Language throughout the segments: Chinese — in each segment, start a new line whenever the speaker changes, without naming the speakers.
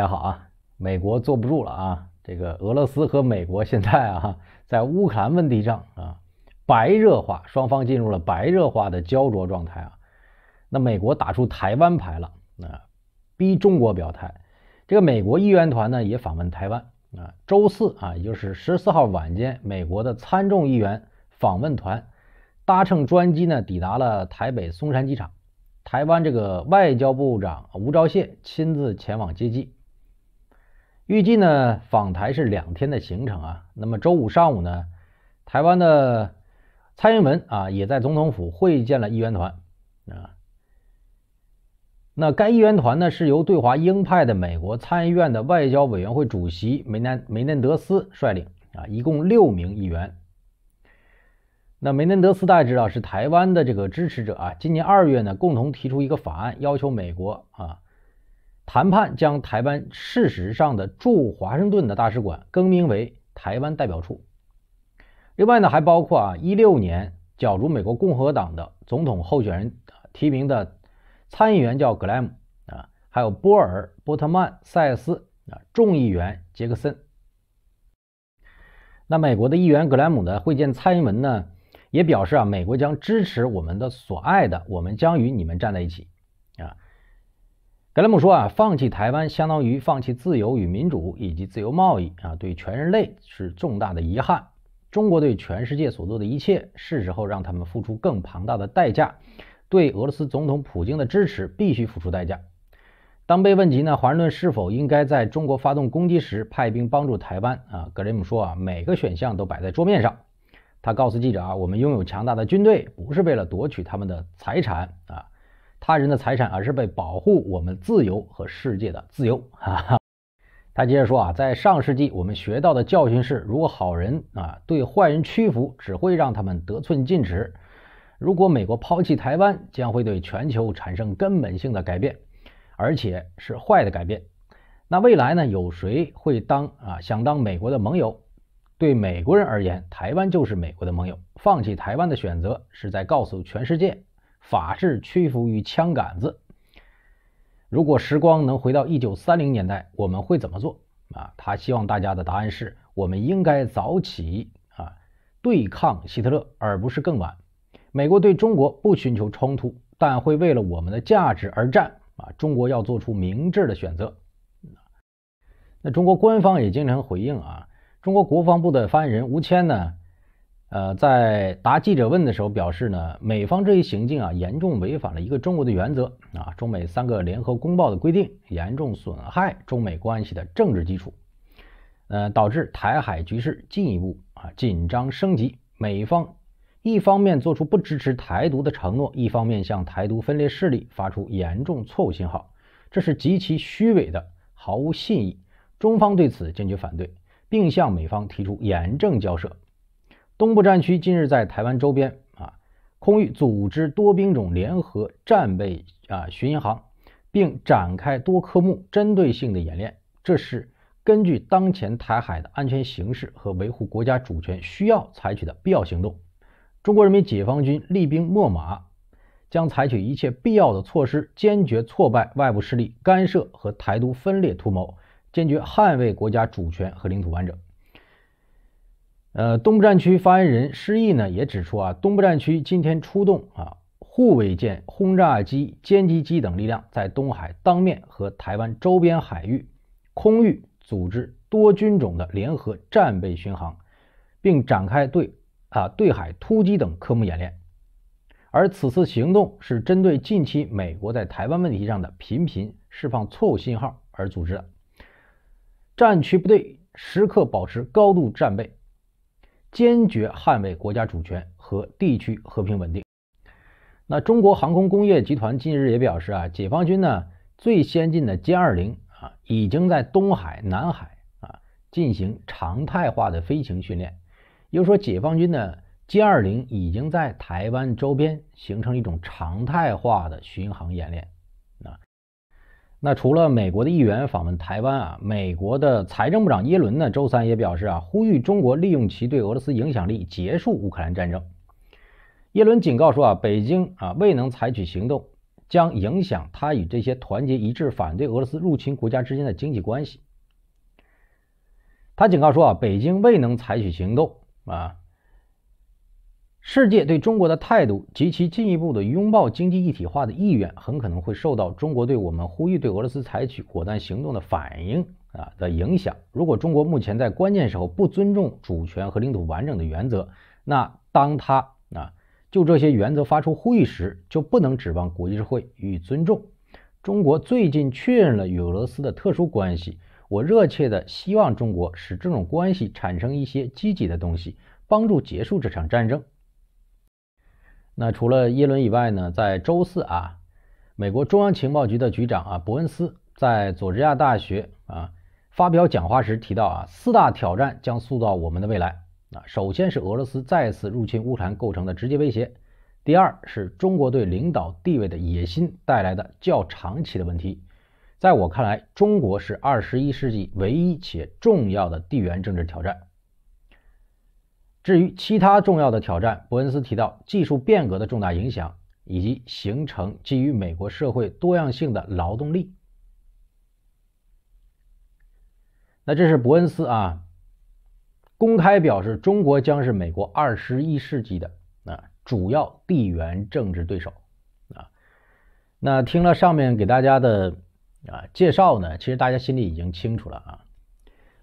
大家好啊！美国坐不住了啊！这个俄罗斯和美国现在啊，在乌克兰问题上啊，白热化，双方进入了白热化的焦灼状态啊。那美国打出台湾牌了啊，逼中国表态。这个美国议员团呢，也访问台湾啊。周四啊，也就是十四号晚间，美国的参众议员访问团搭乘专机呢，抵达了台北松山机场。台湾这个外交部长吴钊燮亲自前往接机。预计呢，访台是两天的行程啊。那么周五上午呢，台湾的蔡英文啊也在总统府会见了议员团啊。那该议员团呢是由对华鹰派的美国参议院的外交委员会主席梅南梅内德斯率领啊，一共六名议员。那梅内德斯大家知道是台湾的这个支持者啊。今年二月呢，共同提出一个法案，要求美国啊。谈判将台湾事实上的驻华盛顿的大使馆更名为台湾代表处。另外呢，还包括啊，一六年角逐美国共和党的总统候选人提名的参议员叫格莱姆啊，还有波尔波特曼塞斯啊，众议员杰克森。那美国的议员格莱姆呢，会见蔡英文呢，也表示啊，美国将支持我们的所爱的，我们将与你们站在一起。格雷姆说：“啊，放弃台湾相当于放弃自由与民主以及自由贸易啊，对全人类是重大的遗憾。中国对全世界所做的一切，是时候让他们付出更庞大的代价。对俄罗斯总统普京的支持必须付出代价。”当被问及呢，华盛顿是否应该在中国发动攻击时派兵帮助台湾？啊，格雷姆说：“啊，每个选项都摆在桌面上。”他告诉记者：“啊，我们拥有强大的军队，不是为了夺取他们的财产啊。”他人的财产，而是被保护我们自由和世界的自由。哈哈。他接着说啊，在上世纪，我们学到的教训是：如果好人啊对坏人屈服，只会让他们得寸进尺。如果美国抛弃台湾，将会对全球产生根本性的改变，而且是坏的改变。那未来呢？有谁会当啊想当美国的盟友？对美国人而言，台湾就是美国的盟友。放弃台湾的选择，是在告诉全世界。法治屈服于枪杆子。如果时光能回到一九三零年代，我们会怎么做？啊，他希望大家的答案是：我们应该早起啊，对抗希特勒，而不是更晚。美国对中国不寻求冲突，但会为了我们的价值而战。啊，中国要做出明智的选择。那中国官方也经常回应啊，中国国防部的发言人吴谦呢？呃，在答记者问的时候表示呢，美方这一行径啊，严重违反了一个中国的原则啊，中美三个联合公报的规定，严重损害中美关系的政治基础。呃，导致台海局势进一步啊紧张升级。美方一方面做出不支持台独的承诺，一方面向台独分裂势力发出严重错误信号，这是极其虚伪的，毫无信义。中方对此坚决反对，并向美方提出严正交涉。东部战区近日在台湾周边啊空域组织多兵种联合战备啊巡航，并展开多科目针对性的演练。这是根据当前台海的安全形势和维护国家主权需要采取的必要行动。中国人民解放军厉兵秣马，将采取一切必要的措施，坚决挫败外部势力干涉和台独分裂图谋，坚决捍卫国家主权和领土完整。呃，东部战区发言人施毅呢也指出啊，东部战区今天出动啊护卫舰、轰炸机、歼击机等力量，在东海、当面和台湾周边海域、空域组织多军种的联合战备巡航，并展开对啊对海突击等科目演练。而此次行动是针对近期美国在台湾问题上的频频释放错误信号而组织的，战区部队时刻保持高度战备。坚决捍卫国家主权和地区和平稳定。那中国航空工业集团近日也表示啊，解放军呢最先进的歼二零啊已经在东海、南海啊进行常态化的飞行训练。又说解放军呢歼二零已经在台湾周边形成一种常态化的巡航演练。那除了美国的议员访问台湾啊，美国的财政部长耶伦呢，周三也表示啊，呼吁中国利用其对俄罗斯影响力结束乌克兰战争。耶伦警告说啊，北京啊未能采取行动，将影响他与这些团结一致反对俄罗斯入侵国家之间的经济关系。他警告说啊，北京未能采取行动啊。世界对中国的态度及其进一步的拥抱经济一体化的意愿，很可能会受到中国对我们呼吁对俄罗斯采取果断行动的反应啊的影响。如果中国目前在关键时候不尊重主权和领土完整的原则，那当他啊就这些原则发出呼吁时，就不能指望国际社会予以尊重。中国最近确认了与俄罗斯的特殊关系，我热切的希望中国使这种关系产生一些积极的东西，帮助结束这场战争。那除了耶伦以外呢，在周四啊，美国中央情报局的局长啊伯恩斯在佐治亚大学啊发表讲话时提到啊，四大挑战将塑造我们的未来啊。首先是俄罗斯再次入侵乌克兰构成的直接威胁，第二是中国对领导地位的野心带来的较长期的问题。在我看来，中国是二十一世纪唯一且重要的地缘政治挑战。至于其他重要的挑战，伯恩斯提到技术变革的重大影响，以及形成基于美国社会多样性的劳动力。那这是伯恩斯啊，公开表示中国将是美国二十一世纪的啊主要地缘政治对手啊。那听了上面给大家的啊介绍呢，其实大家心里已经清楚了啊，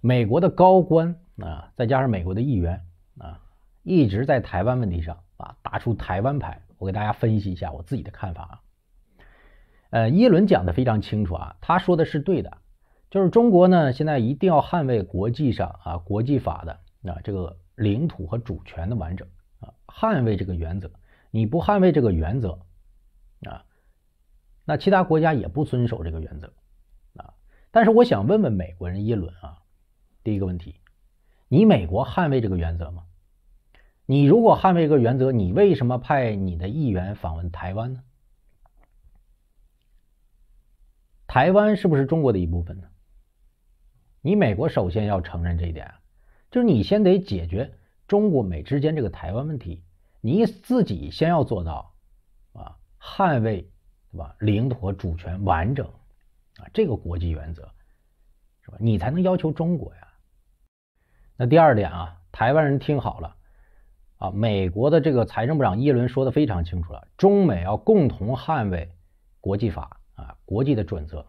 美国的高官啊，再加上美国的议员。啊，一直在台湾问题上啊打出台湾牌，我给大家分析一下我自己的看法啊。呃，耶伦讲的非常清楚啊，他说的是对的，就是中国呢现在一定要捍卫国际上啊国际法的啊这个领土和主权的完整啊，捍卫这个原则。你不捍卫这个原则啊，那其他国家也不遵守这个原则啊。但是我想问问美国人耶伦啊，第一个问题。你美国捍卫这个原则吗？你如果捍卫一个原则，你为什么派你的议员访问台湾呢？台湾是不是中国的一部分呢？你美国首先要承认这一点就是你先得解决中国美之间这个台湾问题，你自己先要做到啊，捍卫对吧领土和主权完整啊这个国际原则是吧？你才能要求中国呀。那第二点啊，台湾人听好了啊！美国的这个财政部长耶伦说的非常清楚了，中美要共同捍卫国际法啊，国际的准则，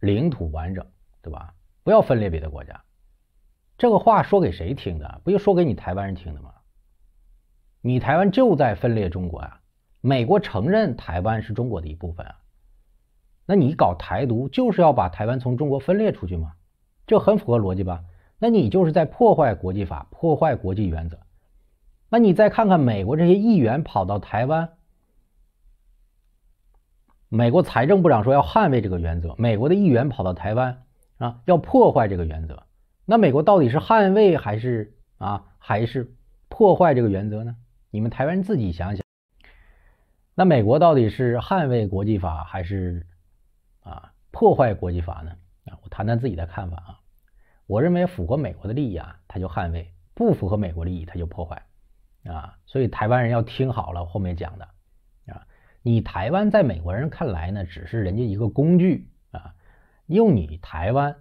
领土完整，对吧？不要分裂别的国家。这个话说给谁听的？不就说给你台湾人听的吗？你台湾就在分裂中国啊！美国承认台湾是中国的一部分啊，那你搞台独就是要把台湾从中国分裂出去吗？这很符合逻辑吧？那你就是在破坏国际法，破坏国际原则。那你再看看美国这些议员跑到台湾，美国财政部长说要捍卫这个原则，美国的议员跑到台湾啊，要破坏这个原则。那美国到底是捍卫还是啊还是破坏这个原则呢？你们台湾人自己想想。那美国到底是捍卫国际法还是啊破坏国际法呢？啊，我谈谈自己的看法啊。我认为符合美国的利益啊，他就捍卫；不符合美国利益，他就破坏，啊，所以台湾人要听好了后面讲的，啊，你台湾在美国人看来呢，只是人家一个工具啊，用你台湾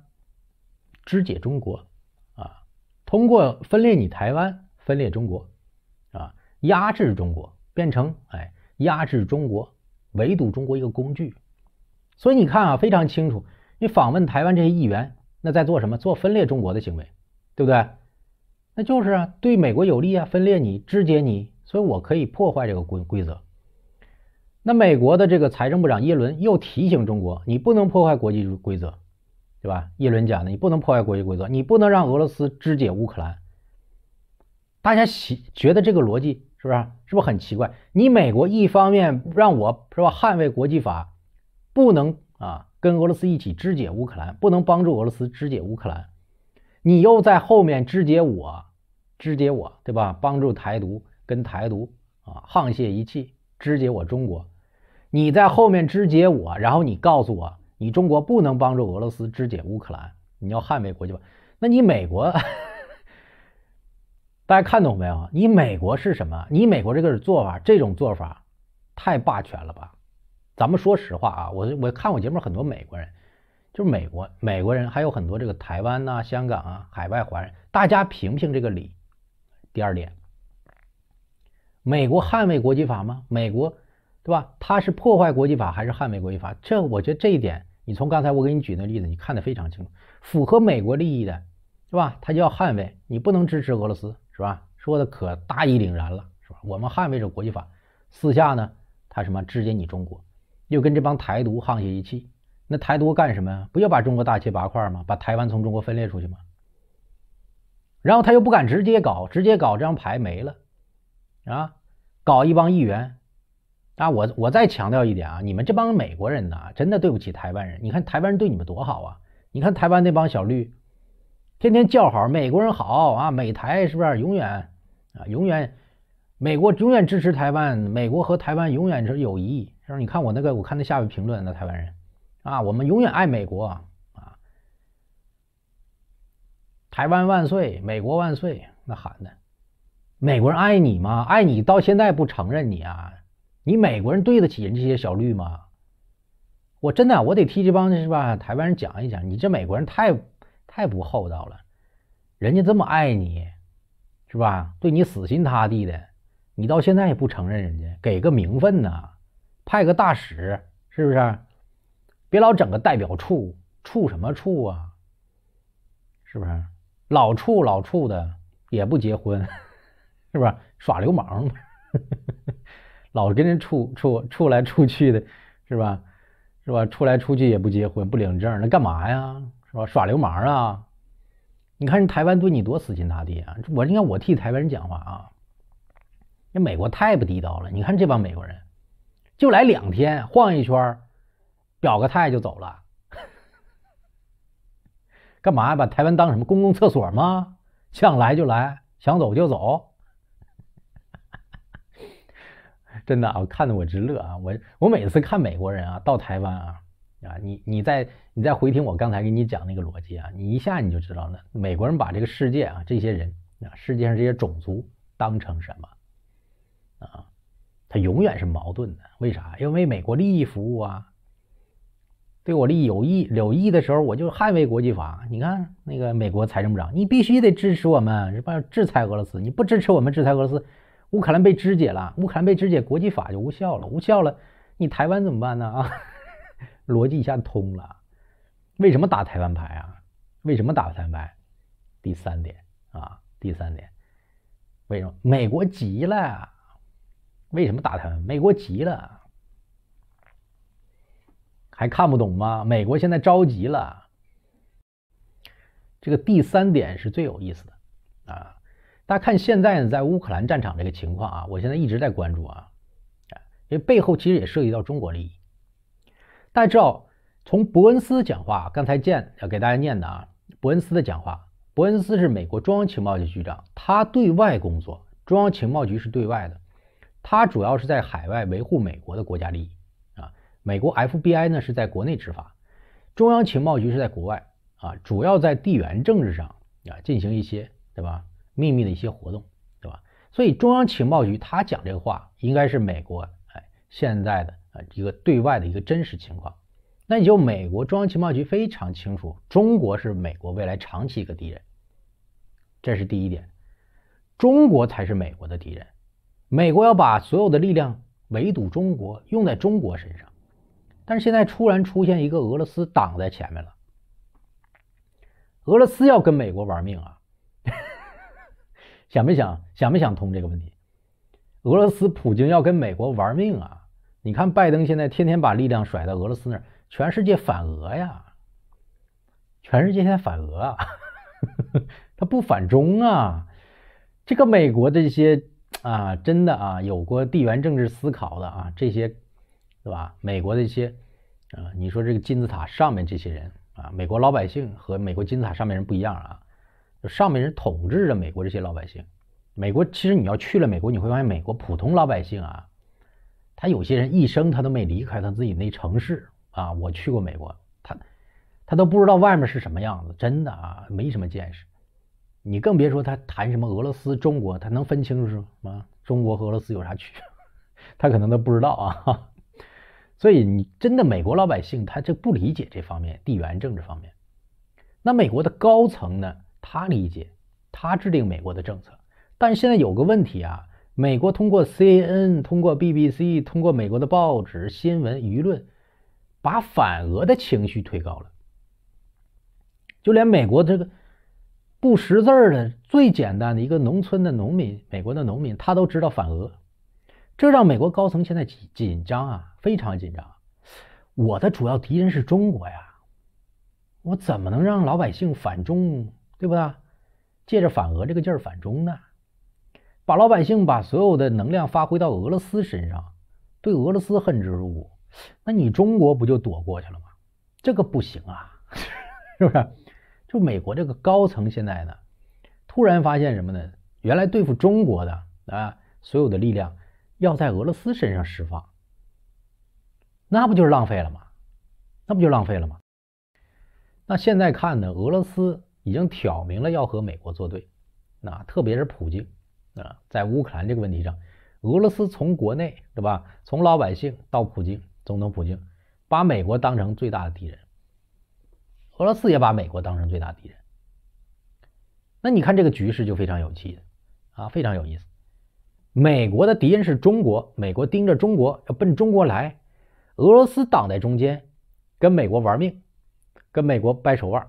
肢解中国，啊，通过分裂你台湾，分裂中国，啊，压制中国，变成哎压制中国、围堵中国一个工具。所以你看啊，非常清楚，你访问台湾这些议员。那在做什么？做分裂中国的行为，对不对？那就是啊，对美国有利啊，分裂你，肢解你，所以我可以破坏这个规规则。那美国的这个财政部长耶伦又提醒中国，你不能破坏国际规则，对吧？耶伦讲的，你不能破坏国际规则，你不能让俄罗斯肢解乌克兰。大家喜觉得这个逻辑是不是？是不是很奇怪？你美国一方面让我是吧，捍卫国际法，不能啊。跟俄罗斯一起肢解乌克兰，不能帮助俄罗斯肢解乌克兰，你又在后面肢解我，肢解我对吧？帮助台独跟台独啊沆瀣一气，肢解我中国，你在后面肢解我，然后你告诉我你中国不能帮助俄罗斯肢解乌克兰，你要捍卫国际吧？那你美国，大家看懂没有？你美国是什么？你美国这个做法，这种做法太霸权了吧？咱们说实话啊，我我看我节目很多美国人，就是美国美国人，还有很多这个台湾呐、香港啊、海外华人，大家评评这个理。第二点，美国捍卫国际法吗？美国对吧？他是破坏国际法还是捍卫国际法？这我觉得这一点，你从刚才我给你举那例子，你看的非常清楚，符合美国利益的是吧？他就要捍卫，你不能支持俄罗斯是吧？说的可大义凛然了是吧？我们捍卫着国际法，私下呢他什么直接你中国？又跟这帮台独沆瀣一气，那台独干什么呀？不要把中国大切八块吗？把台湾从中国分裂出去吗？然后他又不敢直接搞，直接搞这张牌没了，啊，搞一帮议员。啊，我我再强调一点啊，你们这帮美国人呐，真的对不起台湾人。你看台湾人对你们多好啊！你看台湾那帮小绿，天天叫好美国人好啊，美台是不是永远啊永远？美国永远支持台湾，美国和台湾永远是友谊。说你看我那个，我看那下面评论，那台湾人，啊，我们永远爱美国啊，台湾万岁，美国万岁，那喊的，美国人爱你吗？爱你到现在不承认你啊？你美国人对得起人这些小绿吗？我真的，我得替这帮是吧台湾人讲一讲，你这美国人太太不厚道了，人家这么爱你，是吧？对你死心塌地的，你到现在也不承认人家，给个名分呢？派个大使是不是？别老整个代表处，处什么处啊？是不是老处老处的也不结婚，是不是耍流氓？老跟人处处处来处去的，是吧？是吧？出来出去也不结婚不领证，那干嘛呀？是吧？耍流氓啊！你看人台湾对你多死心塌地啊！我你看我替台湾人讲话啊！那美国太不地道了！你看这帮美国人。就来两天晃一圈表个态就走了，干嘛把台湾当什么公共厕所吗？想来就来，想走就走，真的啊，看得我直乐啊！我我每次看美国人啊，到台湾啊啊，你你在你在回听我刚才给你讲那个逻辑啊，你一下你就知道了，美国人把这个世界啊，这些人啊，世界上这些种族当成什么？它永远是矛盾的，为啥？要为美国利益服务啊！对我利益有益、有益的时候，我就捍卫国际法。你看那个美国财政部长，你必须得支持我们，是吧？制裁俄罗斯，你不支持我们制裁俄罗斯，乌克兰被肢解了，乌克兰被肢解，国际法就无效了，无效了，你台湾怎么办呢？啊，逻辑一下通了。为什么打台湾牌啊？为什么打台湾牌？第三点啊，第三点，为什么？美国急了。为什么打他？美国急了，还看不懂吗？美国现在着急了。这个第三点是最有意思的啊！大家看现在呢，在乌克兰战场这个情况啊，我现在一直在关注啊，因为背后其实也涉及到中国利益。大家知道，从伯恩斯讲话，刚才见要给大家念的啊，伯恩斯的讲话。伯恩斯是美国中央情报局局长，他对外工作，中央情报局是对外的。它主要是在海外维护美国的国家利益啊，美国 FBI 呢是在国内执法，中央情报局是在国外啊，主要在地缘政治上啊进行一些对吧秘密的一些活动对吧？所以中央情报局他讲这个话应该是美国哎现在的啊一个对外的一个真实情况，那你就美国中央情报局非常清楚中国是美国未来长期一个敌人，这是第一点，中国才是美国的敌人。美国要把所有的力量围堵中国，用在中国身上，但是现在突然出现一个俄罗斯挡在前面了。俄罗斯要跟美国玩命啊！想没想想没想通这个问题？俄罗斯普京要跟美国玩命啊！你看拜登现在天天把力量甩到俄罗斯那儿，全世界反俄呀，全世界现在反俄啊，他不反中啊，这个美国的这些。啊，真的啊，有过地缘政治思考的啊，这些，对吧？美国的一些，啊，你说这个金字塔上面这些人啊，美国老百姓和美国金字塔上面人不一样啊，上面人统治着美国这些老百姓。美国其实你要去了美国，你会发现美国普通老百姓啊，他有些人一生他都没离开他自己那城市啊。我去过美国，他他都不知道外面是什么样子，真的啊，没什么见识。你更别说他谈什么俄罗斯、中国，他能分清楚什么？中国和俄罗斯有啥区别？他可能都不知道啊。所以你真的美国老百姓，他就不理解这方面地缘政治方面。那美国的高层呢？他理解，他制定美国的政策。但现在有个问题啊，美国通过 C n N、通过 B B C、通过美国的报纸、新闻、舆论，把反俄的情绪推高了。就连美国这个。不识字的最简单的一个农村的农民，美国的农民他都知道反俄，这让美国高层现在紧紧张啊，非常紧张。我的主要敌人是中国呀，我怎么能让老百姓反中，对不对？借着反俄这个劲儿反中呢？把老百姓把所有的能量发挥到俄罗斯身上，对俄罗斯恨之入骨，那你中国不就躲过去了吗？这个不行啊，是不是？就美国这个高层现在呢，突然发现什么呢？原来对付中国的啊所有的力量要在俄罗斯身上释放，那不就是浪费了吗？那不就浪费了吗？那现在看呢，俄罗斯已经挑明了要和美国作对，那特别是普京啊，在乌克兰这个问题上，俄罗斯从国内对吧，从老百姓到普京总统，普京把美国当成最大的敌人。俄罗斯也把美国当成最大敌人，那你看这个局势就非常有趣啊，非常有意思。美国的敌人是中国，美国盯着中国要奔中国来，俄罗斯挡在中间，跟美国玩命，跟美国掰手腕。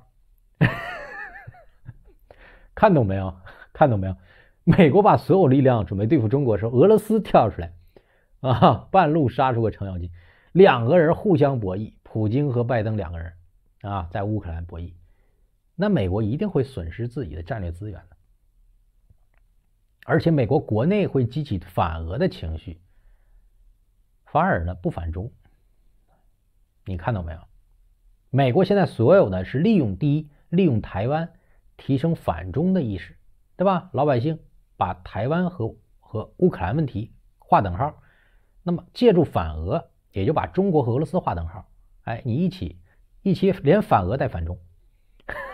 看懂没有？看懂没有？美国把所有力量准备对付中国的时，候，俄罗斯跳出来啊，半路杀出个程咬金，两个人互相博弈，普京和拜登两个人。啊，在乌克兰博弈，那美国一定会损失自己的战略资源的，而且美国国内会激起反俄的情绪，反而呢不反中，你看到没有？美国现在所有的是利用第一，利用台湾提升反中的意识，对吧？老百姓把台湾和和乌克兰问题划等号，那么借助反俄，也就把中国和俄罗斯划等号。哎，你一起。一些连反俄带反中，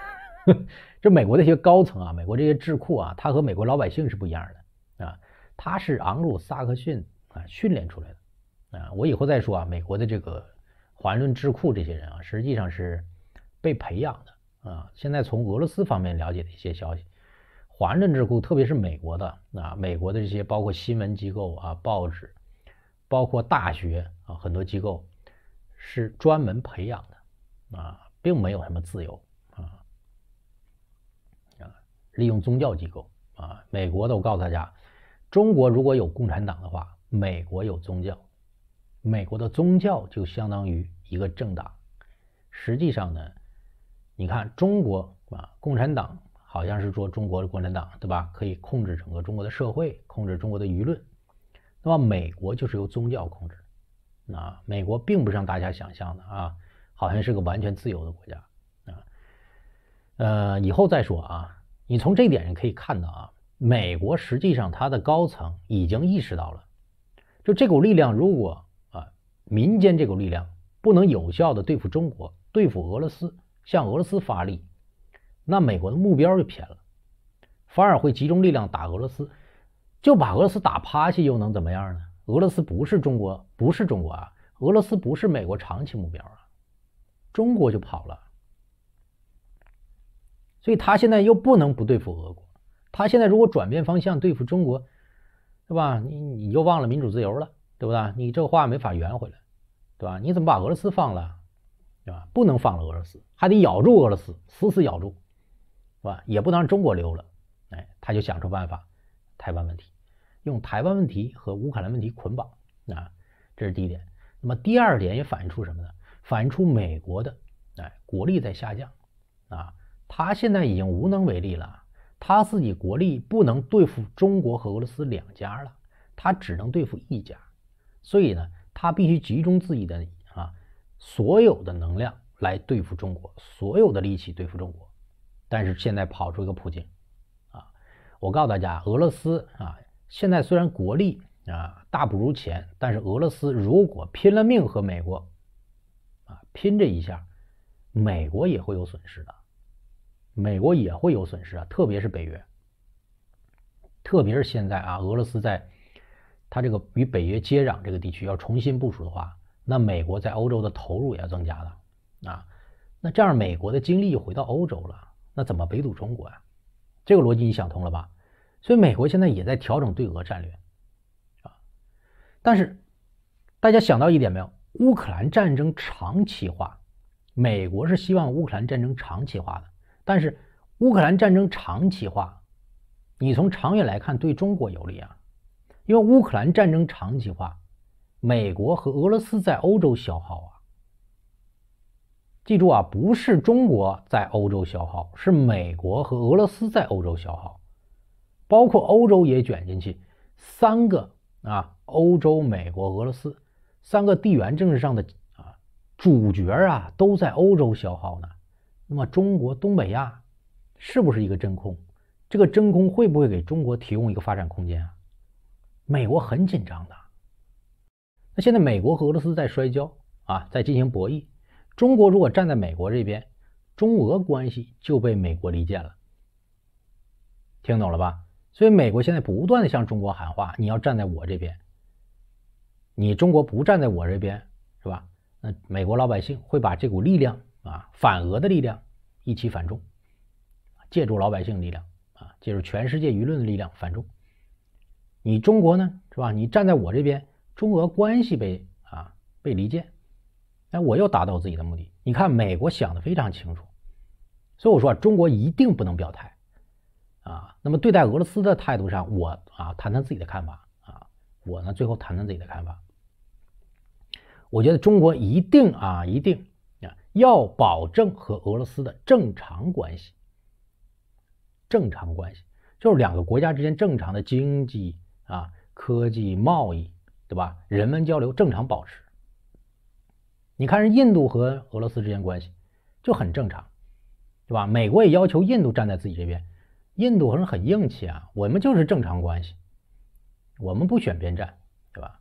这美国一些高层啊，美国这些智库啊，他和美国老百姓是不一样的啊，他是昂鲁萨克逊啊训练出来的啊，我以后再说啊，美国的这个环论智库这些人啊，实际上是被培养的啊。现在从俄罗斯方面了解的一些消息，环论智库，特别是美国的啊，美国的这些包括新闻机构啊、报纸，包括大学啊，很多机构是专门培养。啊，并没有什么自由啊啊！利用宗教机构啊，美国的我告诉大家，中国如果有共产党的话，美国有宗教，美国的宗教就相当于一个政党。实际上呢，你看中国啊，共产党好像是说中国的共产党对吧？可以控制整个中国的社会，控制中国的舆论。那么美国就是由宗教控制。那美国并不是让大家想象的啊。好像是个完全自由的国家，啊，呃，以后再说啊。你从这点上可以看到啊，美国实际上它的高层已经意识到了，就这股力量，如果啊，民间这股力量不能有效的对付中国、对付俄罗斯，向俄罗斯发力，那美国的目标就偏了，反而会集中力量打俄罗斯，就把俄罗斯打趴下，又能怎么样呢？俄罗斯不是中国，不是中国啊，俄罗斯不是美国长期目标啊！中国就跑了，所以他现在又不能不对付俄国。他现在如果转变方向对付中国，对吧？你你又忘了民主自由了，对不对？你这话没法圆回来，对吧？你怎么把俄罗斯放了，对吧？不能放了俄罗斯，还得咬住俄罗斯，死死咬住，是吧？也不能让中国溜了，哎，他就想出办法，台湾问题，用台湾问题和乌克兰问题捆绑啊，这是第一点。那么第二点也反映出什么呢？反映出美国的哎国力在下降，啊，他现在已经无能为力了，他自己国力不能对付中国和俄罗斯两家了，他只能对付一家，所以呢，他必须集中自己的啊所有的能量来对付中国，所有的力气对付中国。但是现在跑出一个普京，啊，我告诉大家，俄罗斯啊现在虽然国力啊大不如前，但是俄罗斯如果拼了命和美国。啊，拼这一下，美国也会有损失的，美国也会有损失啊，特别是北约，特别是现在啊，俄罗斯在它这个与北约接壤这个地区要重新部署的话，那美国在欧洲的投入也要增加了，啊，那这样美国的精力又回到欧洲了，那怎么围堵中国啊？这个逻辑你想通了吧？所以美国现在也在调整对俄战略，啊，但是大家想到一点没有？乌克兰战争长期化，美国是希望乌克兰战争长期化的，但是乌克兰战争长期化，你从长远来看对中国有利啊，因为乌克兰战争长期化，美国和俄罗斯在欧洲消耗啊。记住啊，不是中国在欧洲消耗，是美国和俄罗斯在欧洲消耗，包括欧洲也卷进去，三个啊，欧洲、美国、俄罗斯。三个地缘政治上的啊主角啊都在欧洲消耗呢，那么中国东北亚是不是一个真空？这个真空会不会给中国提供一个发展空间啊？美国很紧张的，那现在美国和俄罗斯在摔跤啊，在进行博弈。中国如果站在美国这边，中俄关系就被美国离间了。听懂了吧？所以美国现在不断的向中国喊话，你要站在我这边。你中国不站在我这边，是吧？那美国老百姓会把这股力量啊，反俄的力量一起反中，借助老百姓力量啊，借助全世界舆论的力量反中。你中国呢，是吧？你站在我这边，中俄关系被啊被离间，哎，我又达到自己的目的。你看，美国想的非常清楚，所以我说中国一定不能表态啊。那么对待俄罗斯的态度上，我啊谈谈自己的看法啊，我呢最后谈谈自己的看法。我觉得中国一定啊，一定啊，要保证和俄罗斯的正常关系。正常关系就是两个国家之间正常的经济啊、科技、贸易，对吧？人文交流正常保持。你看，人印度和俄罗斯之间关系就很正常，对吧？美国也要求印度站在自己这边，印度人很硬气啊，我们就是正常关系，我们不选边站，对吧？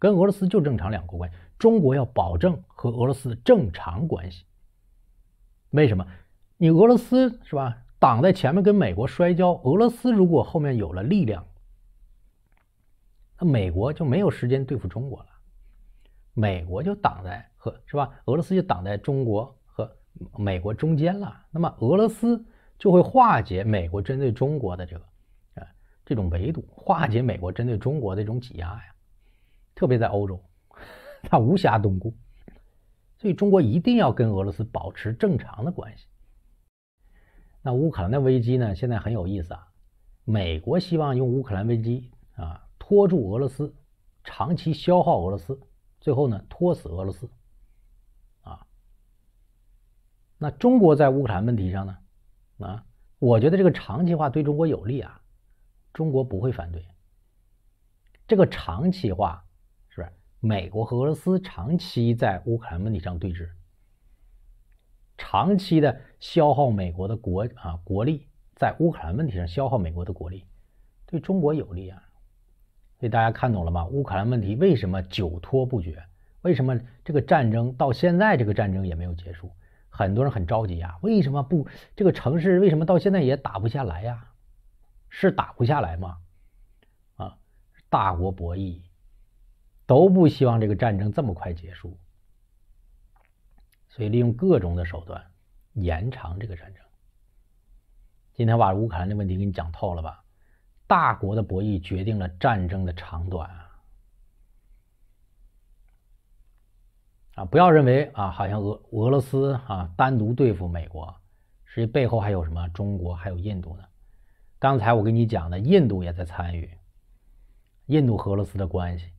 跟俄罗斯就正常两国关系，中国要保证和俄罗斯正常关系。为什么？你俄罗斯是吧挡在前面跟美国摔跤，俄罗斯如果后面有了力量，那美国就没有时间对付中国了。美国就挡在和是吧，俄罗斯就挡在中国和美国中间了。那么俄罗斯就会化解美国针对中国的这个啊这种围堵，化解美国针对中国的这种挤压呀。特别在欧洲，他无暇东顾，所以中国一定要跟俄罗斯保持正常的关系。那乌克兰的危机呢？现在很有意思啊，美国希望用乌克兰危机啊拖住俄罗斯，长期消耗俄罗斯，最后呢拖死俄罗斯，啊。那中国在乌克兰问题上呢？啊，我觉得这个长期化对中国有利啊，中国不会反对。这个长期化。美国和俄罗斯长期在乌克兰问题上对峙，长期的消耗美国的国啊国力，在乌克兰问题上消耗美国的国力，对中国有利啊！所以大家看懂了吗？乌克兰问题为什么久拖不决？为什么这个战争到现在这个战争也没有结束？很多人很着急啊！为什么不这个城市为什么到现在也打不下来呀？是打不下来吗？啊，大国博弈。都不希望这个战争这么快结束，所以利用各种的手段延长这个战争。今天把乌克兰的问题给你讲透了吧？大国的博弈决定了战争的长短啊！不要认为啊，好像俄俄罗斯啊单独对付美国，实际背后还有什么中国还有印度呢？刚才我跟你讲的，印度也在参与印度和俄罗斯的关系。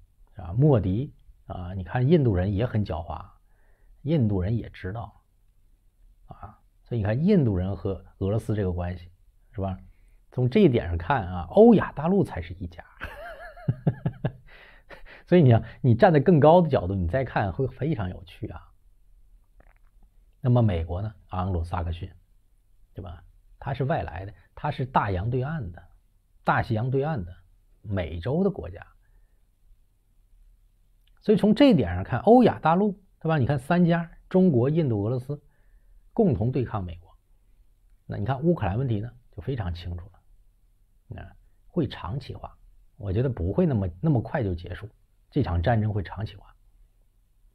啊，莫迪啊，你看印度人也很狡猾，印度人也知道啊，所以你看印度人和俄罗斯这个关系是吧？从这一点上看啊，欧亚大陆才是一家，所以你啊，你站在更高的角度，你再看会非常有趣啊。那么美国呢？姆鲁萨克逊对吧？它是外来的，它是大洋对岸的，大西洋对岸的美洲的国家。所以从这一点上看，欧亚大陆，对吧？你看三家：中国、印度、俄罗斯，共同对抗美国。那你看乌克兰问题呢，就非常清楚了。啊，会长期化，我觉得不会那么那么快就结束。这场战争会长期化。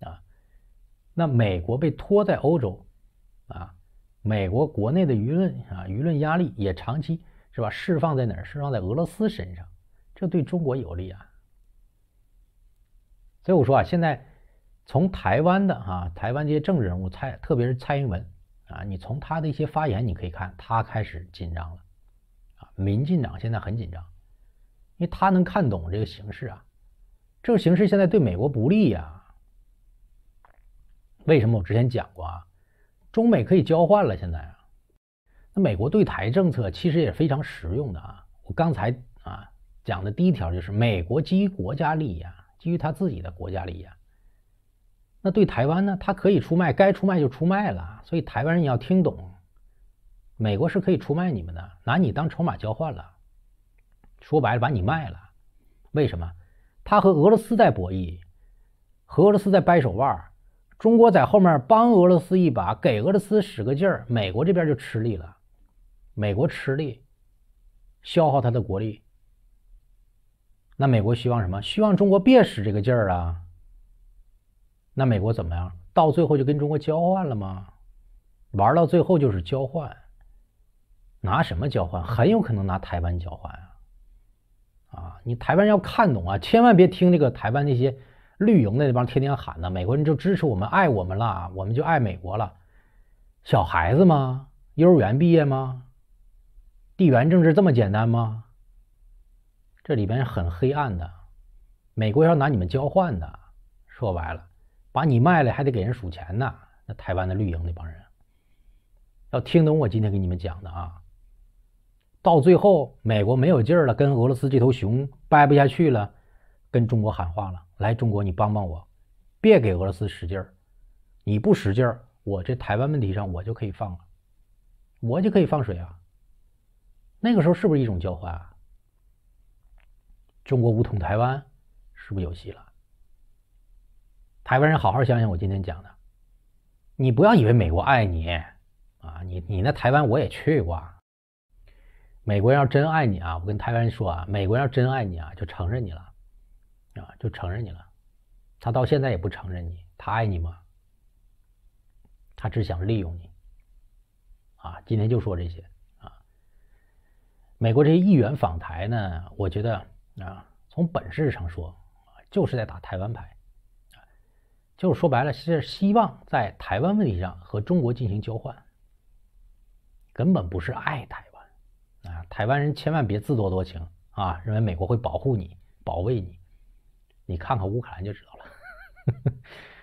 啊，那美国被拖在欧洲，啊，美国国内的舆论啊，舆论压力也长期是吧？释放在哪儿？释放在俄罗斯身上，这对中国有利啊。所以我说啊，现在从台湾的啊，台湾这些政治人物，蔡特别是蔡英文啊，你从他的一些发言，你可以看他开始紧张了啊。民进党现在很紧张，因为他能看懂这个形势啊，这个形势现在对美国不利呀。为什么我之前讲过啊？中美可以交换了，现在啊，那美国对台政策其实也非常实用的啊。我刚才啊讲的第一条就是，美国基于国家利益。啊，基于他自己的国家利益，那对台湾呢？他可以出卖，该出卖就出卖了。所以台湾人你要听懂，美国是可以出卖你们的，拿你当筹码交换了。说白了，把你卖了。为什么？他和俄罗斯在博弈，和俄罗斯在掰手腕中国在后面帮俄罗斯一把，给俄罗斯使个劲儿，美国这边就吃力了。美国吃力，消耗他的国力。那美国希望什么？希望中国别使这个劲儿啊。那美国怎么样？到最后就跟中国交换了吗？玩到最后就是交换。拿什么交换？很有可能拿台湾交换啊！啊，你台湾要看懂啊，千万别听那个台湾那些绿营的那帮天天喊呢，美国人就支持我们爱我们了，我们就爱美国了。小孩子吗？幼儿园毕业吗？地缘政治这么简单吗？这里边很黑暗的，美国要拿你们交换的，说白了，把你卖了还得给人数钱呢。那台湾的绿营那帮人，要听懂我今天给你们讲的啊。到最后，美国没有劲儿了，跟俄罗斯这头熊掰不下去了，跟中国喊话了，来中国你帮帮我，别给俄罗斯使劲儿，你不使劲儿，我这台湾问题上我就可以放了，我就可以放水啊。那个时候是不是一种交换啊？中国武统台湾，是不是有戏了？台湾人好好想想我今天讲的，你不要以为美国爱你啊，你你那台湾我也去过。美国人要真爱你啊，我跟台湾人说啊，美国人要真爱你啊，就承认你了，啊，就承认你了。他到现在也不承认你，他爱你吗？他只想利用你。啊，今天就说这些啊。美国这些议员访台呢，我觉得。啊，从本质上说，啊，就是在打台湾牌，啊，就是说白了是希望在台湾问题上和中国进行交换，根本不是爱台湾，啊，台湾人千万别自作多情啊，认为美国会保护你、保卫你，你看看乌克兰就知道了，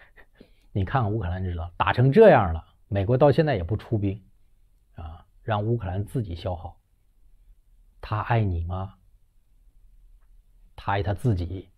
你看看乌克兰就知道，打成这样了，美国到现在也不出兵，啊，让乌克兰自己消耗，他爱你吗？他爱他自己。